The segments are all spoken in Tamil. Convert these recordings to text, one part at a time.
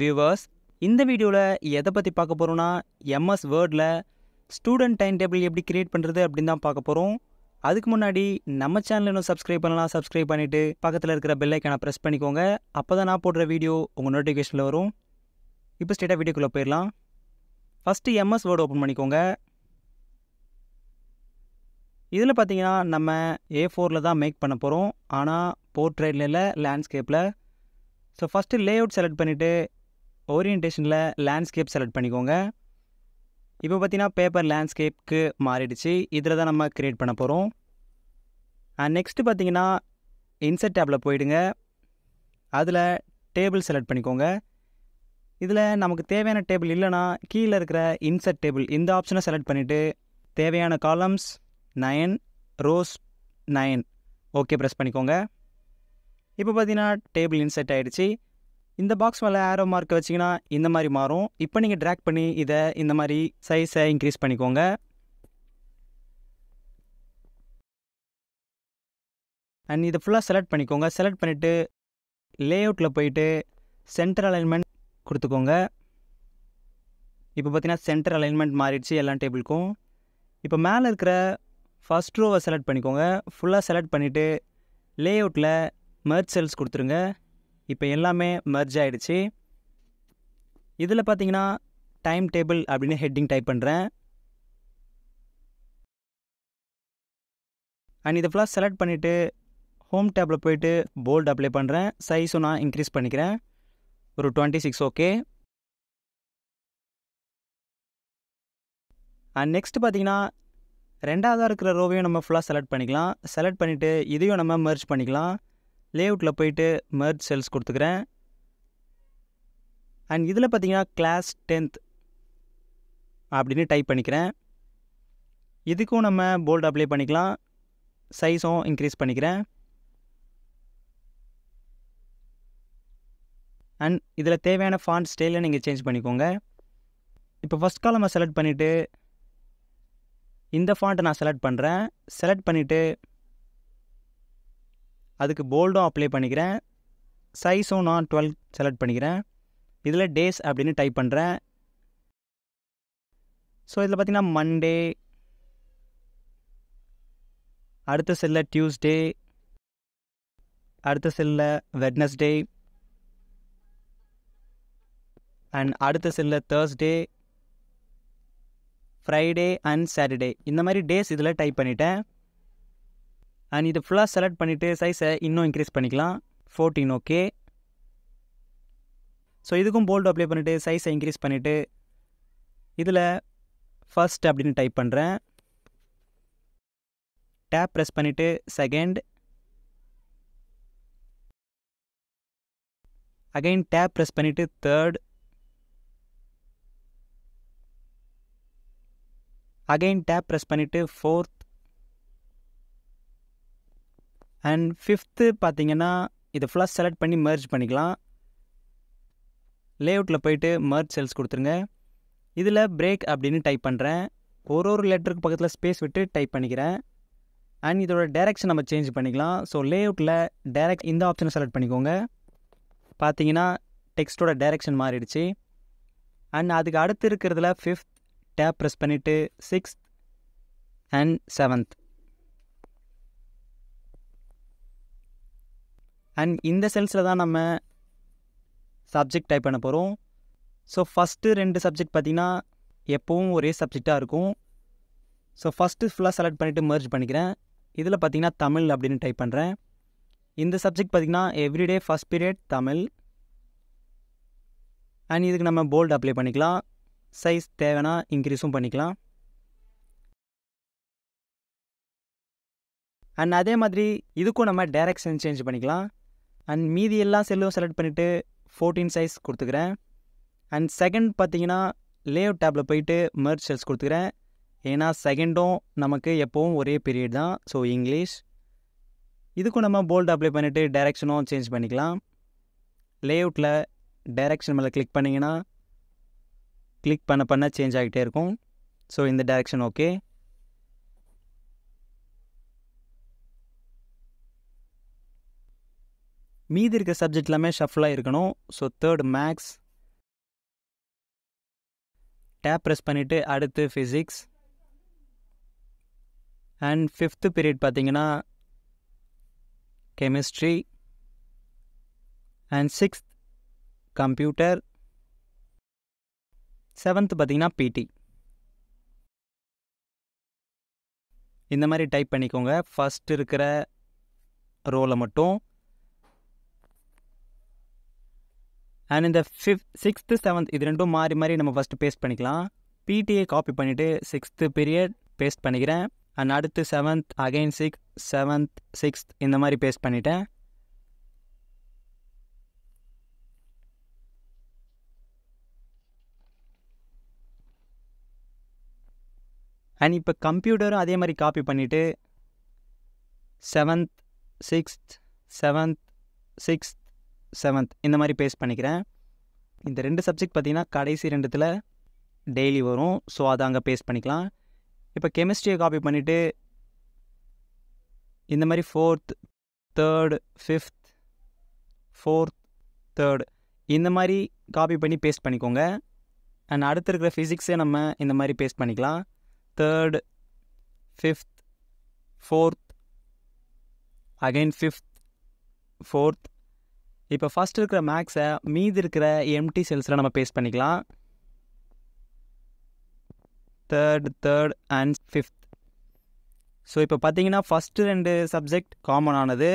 வியூவர்ஸ் இந்த வீடியோவில் எதை பற்றி பார்க்க போகிறோன்னா எம்எஸ் வேர்டில் ஸ்டூடெண்ட் டைம் டேபிள் எப்படி கிரியேட் பண்ணுறது அப்படின்னு தான் பார்க்க போகிறோம் அதுக்கு முன்னாடி நம்ம சேனல் இன்னும் சப்ஸ்கிரைப் பண்ணலாம் சப்ஸ்கிரைப் பண்ணிவிட்டு பக்கத்தில் இருக்கிற பெல்லைக்கான ப்ரெஸ் பண்ணிக்கோங்க அப்போ தான் நான் போடுற வீடியோ உங்கள் நோட்டிஃபிகேஷனில் வரும் இப்போ ஸ்டேட்டாக வீடியோக்குள்ளே போயிடலாம் ஃபஸ்ட்டு எம்எஸ் வேர்டு ஓப்பன் பண்ணிக்கோங்க இதில் பார்த்தீங்கன்னா நம்ம ஏ ஃபோரில் தான் மேக் பண்ண போகிறோம் ஆனால் போர்ட்ரேட்ல இல்லை லேண்ட்ஸ்கேப்பில் so first layout select பண்ணிவிட்டு ஓரியன்டேஷனில் லேண்ட்ஸ்கேப் செலக்ட் பண்ணிக்கோங்க இப்போ பார்த்தீங்கன்னா பேப்பர் லேண்ட்ஸ்கேப்க்கு மாறிடுச்சு இதில் தான் நம்ம க்ரியேட் பண்ண போகிறோம் அண்ட் நெக்ஸ்ட்டு பார்த்தீங்கன்னா இன்சர்ட் டேப்பில் போயிடுங்க அதில் டேபிள் செலக்ட் பண்ணிக்கோங்க இதில் நமக்கு தேவையான டேபிள் இல்லைன்னா கீழே இருக்கிற இன்சர்ட் டேபிள் இந்த ஆப்ஷனை செலக்ட் பண்ணிவிட்டு தேவையான columns nine rows nine okay press பண்ணிக்கோங்க இப்போ பார்த்தீங்கன்னா டேபிள் இன்செட் ஆகிடுச்சு இந்த பாக்ஸ் மேலே ஆரோ மார்க் வச்சிங்கன்னா இந்த மாதிரி மாறும் இப்போ நீங்கள் ட்ராக் பண்ணி இதை இந்த மாதிரி சைஸை இன்க்ரீஸ் பண்ணிக்கோங்க அண்ட் இதை ஃபுல்லாக செலக்ட் பண்ணிக்கோங்க செலக்ட் பண்ணிவிட்டு லேஅவுட்டில் போயிட்டு சென்டர் அலைன்மெண்ட் கொடுத்துக்கோங்க இப்போ பார்த்திங்கன்னா சென்டர் அலைன்மெண்ட் மாறிடுச்சு எல்லா டேபிளுக்கும் இப்போ மேலே இருக்கிற ஃபஸ்ட் ரோவை செலக்ட் பண்ணிக்கோங்க ஃபுல்லாக செலக்ட் பண்ணிவிட்டு லேஅவுட்டில் மர்ச் செல்ஸ் கொடுத்துருங்க இப்போ எல்லாமே மர்ஜ் ஆகிடுச்சு இதில் பார்த்தீங்கன்னா டைம் டேபிள் அப்படின்னு ஹெட்டிங் டைப் பண்ணுறேன் அண்ட் இதை ஃபுல்லாக செலக்ட் பண்ணிவிட்டு ஹோம் டேப்பில் போயிட்டு போல்டு அப்ளை பண்ணுறேன் சைஸும் நான் இன்க்ரீஸ் பண்ணிக்கிறேன் ஒரு twenty six okay and next பார்த்தீங்கன்னா ரெண்டாவதாக இருக்கிற ரோவையும் நம்ம ஃபுல்லாக செலக்ட் பண்ணிக்கலாம் செலக்ட் பண்ணிவிட்டு இதையும் நம்ம மர்ஜ் பண்ணிக்கலாம் லேஅவுட்டில் போயிட்டு மெர்ஜ் செல்ஸ் கொடுத்துக்கிறேன் அண்ட் இதில் பார்த்தீங்கன்னா கிளாஸ் டென்த் அப்படின்னு டைப் பண்ணிக்கிறேன் இதுக்கும் நம்ம போல்டு அப்ளை பண்ணிக்கலாம் சைஸும் இன்க்ரீஸ் பண்ணிக்கிறேன் அண்ட் இதில் தேவையான ஃபாண்ட் ஸ்டைலில் நீங்கள் சேஞ்ச் பண்ணிக்கோங்க இப்போ ஃபஸ்ட் காலமாக செலக்ட் பண்ணிவிட்டு இந்த ஃபாண்ட்டை நான் செலக்ட் பண்ணுறேன் செலக்ட் பண்ணிவிட்டு அதுக்கு போல்டும் அப்ளை பண்ணிக்கிறேன் சைஸும் நான் டுவெல் செலக்ட் பண்ணிக்கிறேன் இதில் டேஸ் அப்படின்னு டைப் பண்ணுறேன் ஸோ இதில் பார்த்திங்கன்னா மண்டே அடுத்த செல்லில் டியூஸ்டே அடுத்த செல்லில் வெட்னஸ்டே அண்ட் அடுத்த செல்லில் தேர்ஸ்டே ஃப்ரைடே அண்ட் சாட்டர்டே இந்த மாதிரி டேஸ் இதில் டைப் பண்ணிட்டேன் அண்ட் இதை ஃபுல்லாக செலக்ட் பண்ணிவிட்டு சைஸை இன்னும் இன்க்ரீஸ் பண்ணிக்கலாம் ஃபோர்டீன் ஓகே ஸோ இதுக்கும் போல்டு அப்ளை பண்ணிவிட்டு சைஸை இன்க்ரீஸ் பண்ணிவிட்டு இதில் ஃபஸ்ட் அப்படின்னு டைப் பண்ணுறேன் டேப் ப்ரெஸ் பண்ணிவிட்டு செகண்ட் அகைன் டேப் ப்ரெஸ் பண்ணிவிட்டு தேர்ட் அகைன் டேப் ப்ரெஸ் பண்ணிவிட்டு ஃபோர்த் அண்ட் ஃபிஃப்த்து பார்த்தீங்கன்னா இதை ஃபுல்லாக செலக்ட் பண்ணி மர்ஜ் பண்ணிக்கலாம் லேஅவுட்டில் போயிட்டு மர்ஜ் செல்ஸ் கொடுத்துருங்க இதில் பிரேக் அப்படின்னு டைப் பண்ணுறேன் ஒரு ஒரு லெட்டருக்கு பக்கத்தில் ஸ்பேஸ் விட்டு டைப் பண்ணிக்கிறேன் அண்ட் இதோட டேரெக்ஷன் நம்ம சேஞ்ச் பண்ணிக்கலாம் ஸோ லேஅவுட்டில் டேரக்ட் இந்த ஆப்ஷனை செலக்ட் பண்ணிக்கோங்க பார்த்தீங்கன்னா டெக்ஸ்ட்டோட டேரெக்ஷன் மாறிடுச்சு அண்ட் அதுக்கு அடுத்து இருக்கிறதுல ஃபிஃப்த் டேப் ப்ரெஸ் பண்ணிவிட்டு சிக்ஸ்த் அண்ட் செவன்த் அண்ட் இந்த செல்ஸில் தான் நம்ம சப்ஜெக்ட் டைப் பண்ண போகிறோம் ஸோ ஃபஸ்ட்டு ரெண்டு சப்ஜெக்ட் பார்த்திங்கன்னா எப்போவும் ஒரே சப்ஜெக்டாக இருக்கும் ஸோ ஃபஸ்ட்டு ஃபுல்லாக செலக்ட் பண்ணிவிட்டு மர்ஜ் பண்ணிக்கிறேன் இதில் பார்த்திங்கன்னா தமிழ் அப்படின்னு டைப் பண்ணுறேன் இந்த சப்ஜெக்ட் பார்த்திங்கன்னா everyday first period Tamil and இதுக்கு நம்ம போல்டு அப்ளை பண்ணிக்கலாம் சைஸ் தேவைன்னா இன்க்ரீஸும் பண்ணிக்கலாம் அண்ட் அதே மாதிரி இதுக்கும் நம்ம டேரக்ஷன் சேஞ்ச் பண்ணிக்கலாம் அண்ட் மீதி எல்லா செல்லும் செலக்ட் பண்ணிவிட்டு ஃபோர்டீன் சைஸ் கொடுத்துக்கிறேன் அண்ட் செகண்ட் பார்த்தீங்கன்னா லேஅவுட் டேப்பில் போயிட்டு மெர்ச் செல்ஸ் கொடுத்துக்கிறேன் ஏன்னா செகண்டும் நமக்கு எப்போவும் ஒரே பீரியட் தான் ஸோ இங்கிலீஷ் இதுக்கும் நம்ம போல்ட் அப்ளை பண்ணிவிட்டு டேரெக்ஷனும் சேஞ்ச் பண்ணிக்கலாம் லேஅவுட்டில் டேரெக்ஷன் மேலே கிளிக் பண்ணிங்கன்னா கிளிக் பண்ண பண்ண சேஞ்ச் ஆகிட்டே இருக்கும் ஸோ இந்த டேரெக்ஷன் ஓகே மீதி இருக்க சப்ஜெக்ட் எல்லாமே ஷஃபிளாக இருக்கணும் so third maths tab press பண்ணிவிட்டு அடுத்து ஃபிசிக்ஸ் அண்ட் ஃபிஃப்த்து பீரியட் பார்த்தீங்கன்னா chemistry and sixth computer seventh பார்த்தீங்கன்னா பிடி இந்த மாதிரி டைப் பண்ணிக்கோங்க ஃபஸ்ட் இருக்கிற ரோலை மட்டும் அண்ட் இந்த ஃபிஃப்த் சிக்ஸ்த்து செவன்த் இது ரெண்டும் மாறி மாறி நம்ம ஃபஸ்ட்டு பேஸ்ட் பண்ணிக்கலாம் பிடிஏ காப்பி பண்ணிவிட்டு சிக்ஸ்த்து பீரியட் பேஸ்ட் பண்ணிக்கிறேன் அண்ட் அடுத்து seventh again six seventh sixth இந்த மாதிரி பேஸ்ட் பண்ணிட்டேன் அண்ட் இப்போ கம்ப்யூட்டரும் அதே மாதிரி காப்பி பண்ணிவிட்டு seventh sixth seventh sixth seventh இந்த மாதிரி பேஸ்ட் பண்ணிக்கிறேன் இந்த ரெண்டு சப்ஜெக்ட் பார்த்திங்கன்னா கடைசி ரெண்டுத்தில் டெய்லி வரும் ஸோ அதை அங்கே பேஸ்ட் பண்ணிக்கலாம் இப்போ கெமிஸ்ட்ரியை காப்பி பண்ணிவிட்டு இந்த மாதிரி fourth third fifth fourth third இந்த மாதிரி காப்பி பண்ணி பேஸ்ட் பண்ணிக்கோங்க அண்ட் அடுத்து இருக்கிற ஃபிசிக்ஸே நம்ம இந்த மாதிரி பேஸ்ட் பண்ணிக்கலாம் third fifth fourth again fifth fourth இப்போ ஃபஸ்ட் இருக்கிற மேக்ஸை மீதி இருக்கிற எம்டி செல்ஸில் நம்ம பேஸ்ட் பண்ணிக்கலாம் third third and fifth so இப்போ பார்த்தீங்கன்னா ஃபஸ்ட்டு ரெண்டு சப்ஜெக்ட் காமன் ஆனது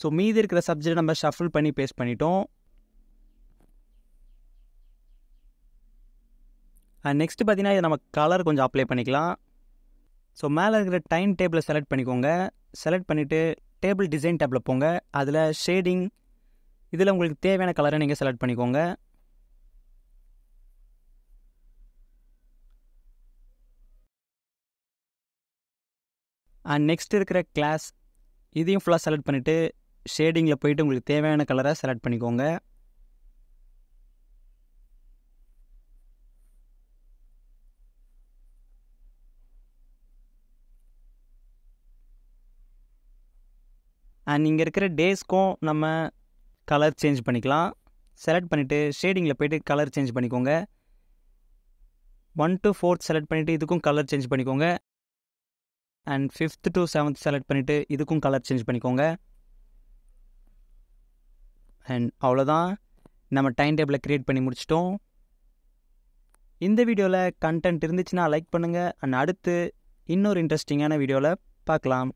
ஸோ மீதி இருக்கிற சப்ஜெக்ட் நம்ம ஷஃபிள் பண்ணி பேஸ்ட் பண்ணிட்டோம் அண்ட் நெக்ஸ்ட்டு பார்த்தீங்கன்னா இதை நம்ம கலர் கொஞ்சம் அப்ளை பண்ணிக்கலாம் ஸோ மேலே இருக்கிற டைம் டேபிளை செலக்ட் பண்ணிக்கோங்க செலக்ட் பண்ணிவிட்டு டேபிள் டிசைன் டேப்பில் போங்க அதில் ஷேடிங் இதில் உங்களுக்கு தேவையான கலரை நீங்கள் செலக்ட் பண்ணிக்கோங்க அண்ட் நெக்ஸ்ட் இருக்கிற கிளாஸ் இதையும் ஃபுல்லாக செலக்ட் பண்ணிவிட்டு ஷேடிங்கில் போயிட்டு உங்களுக்கு தேவையான கலரை செலக்ட் பண்ணிக்கோங்க அண்ட் இங்கே இருக்கிற டேஸ்க்கும் நம்ம கலர் சேஞ்ச் பண்ணிக்கலாம் செலக்ட் பண்ணிவிட்டு ஷேடிங்கில் போய்ட்டு கலர் சேஞ்ச் பண்ணிக்கோங்க ஒன் டு ஃபோர்த் செலக்ட் பண்ணிவிட்டு இதுக்கும் கலர் சேஞ்ச் பண்ணிக்கோங்க and fifth to seventh select பண்ணிவிட்டு இதுக்கும் கலர் சேஞ்ச் பண்ணிக்கோங்க அண்ட் அவ்வளோதான் நம்ம டைம் டேபிளை க்ரியேட் பண்ணி முடிச்சிட்டோம் இந்த வீடியோவில் கண்டென்ட் இருந்துச்சுன்னா லைக் பண்ணுங்கள் அண்ட் அடுத்து இன்னொரு இன்ட்ரெஸ்டிங்கான வீடியோவில் பார்க்கலாம்